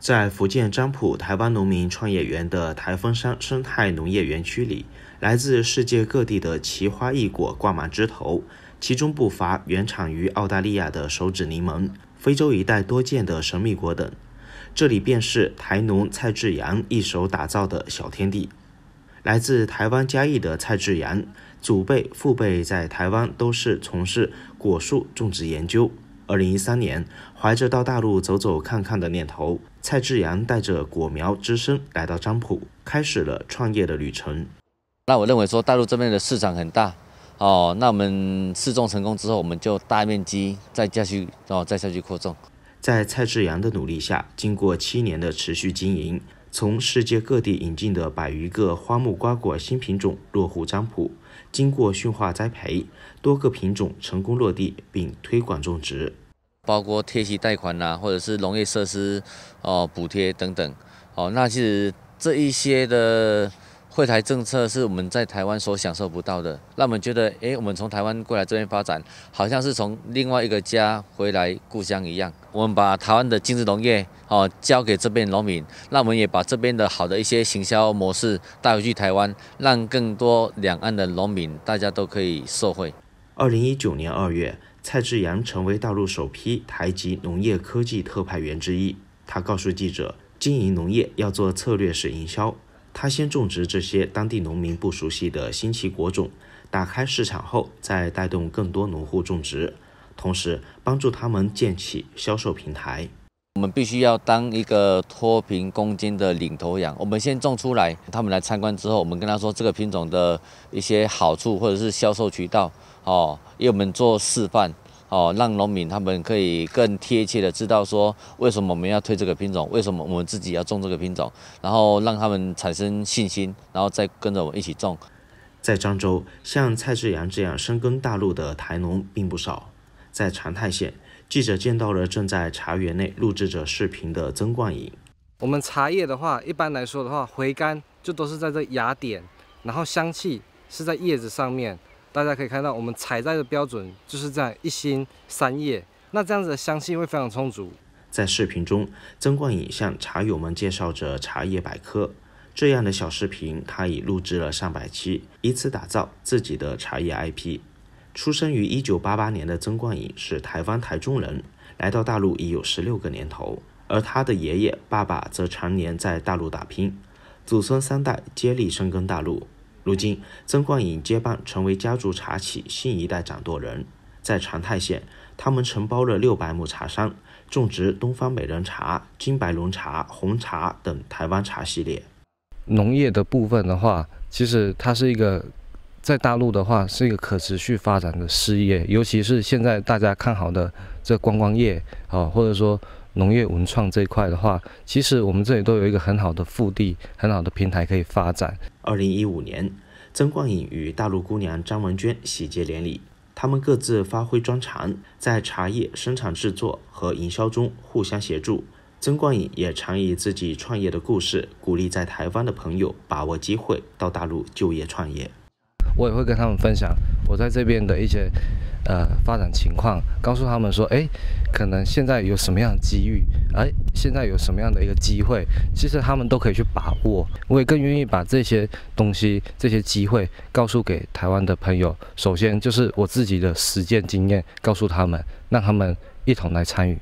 在福建漳浦台湾农民创业园的台风山生态农业园区里，来自世界各地的奇花异果挂满枝头，其中不乏原产于澳大利亚的手指柠檬、非洲一带多见的神秘果等。这里便是台农蔡志扬一手打造的小天地。来自台湾嘉义的蔡志扬，祖辈、父辈在台湾都是从事果树种植研究。二零一三年，怀着到大陆走走看看的念头，蔡志扬带着果苗之身来到漳浦，开始了创业的旅程。那我认为说大陆这边的市场很大哦，那我们试种成功之后，我们就大面积再下去，然后再下去扩种。在蔡志扬的努力下，经过七年的持续经营。从世界各地引进的百余个花木瓜果新品种落户漳浦，经过驯化栽培，多个品种成功落地并推广种植，包括贴息贷款呐，或者是农业设施哦补贴等等哦，那其实这一些的。惠台政策是我们在台湾所享受不到的，让我们觉得，哎，我们从台湾过来这边发展，好像是从另外一个家回来故乡一样。我们把台湾的精致农业哦交给这边农民，那我们也把这边的好的一些行销模式带回去台湾，让更多两岸的农民大家都可以受惠。二零一九年二月，蔡志扬成为大陆首批台籍农业科技特派员之一。他告诉记者，经营农业要做策略式营销。他先种植这些当地农民不熟悉的新奇果种，打开市场后再带动更多农户种植，同时帮助他们建起销售平台。我们必须要当一个脱贫攻坚的领头羊。我们先种出来，他们来参观之后，我们跟他说这个品种的一些好处或者是销售渠道，哦，为我们做示范。哦，让农民他们可以更贴切的知道说，为什么我们要推这个品种，为什么我们自己要种这个品种，然后让他们产生信心，然后再跟着我一起种。在漳州，像蔡志阳这样深耕大陆的台农并不少。在长泰县，记者见到了正在茶园内录制着视频的曾冠颖。我们茶叶的话，一般来说的话，回甘就都是在这芽点，然后香气是在叶子上面。大家可以看到，我们采摘的标准就是这样：一心三叶。那这样子的香气会非常充足。在视频中，曾冠颖向茶友们介绍着茶叶百科。这样的小视频，他已录制了上百期，以此打造自己的茶叶 IP。出生于一九八八年的曾冠颖是台湾台中人，来到大陆已有十六个年头。而他的爷爷、爸爸则常年在大陆打拼，祖孙三代接力深耕大陆。如今，曾冠颖接棒，成为家族茶企新一代掌舵人。在长泰县，他们承包了六百亩茶山，种植东方美人茶、金白龙茶、红茶等台湾茶系列。农业的部分的话，其实它是一个，在大陆的话是一个可持续发展的事业，尤其是现在大家看好的这观光业啊，或者说。农业文创这一块的话，其实我们这里都有一个很好的腹地、很好的平台可以发展。二零一五年，曾冠颖与大陆姑娘张文娟喜结连理，他们各自发挥专长，在茶叶生产制作和营销中互相协助。曾冠颖也常以自己创业的故事，鼓励在台湾的朋友把握机会到大陆就业创业。我也会跟他们分享我在这边的一些。呃，发展情况告诉他们说，哎，可能现在有什么样的机遇，哎，现在有什么样的一个机会，其实他们都可以去把握。我也更愿意把这些东西、这些机会告诉给台湾的朋友。首先就是我自己的实践经验，告诉他们，让他们一同来参与。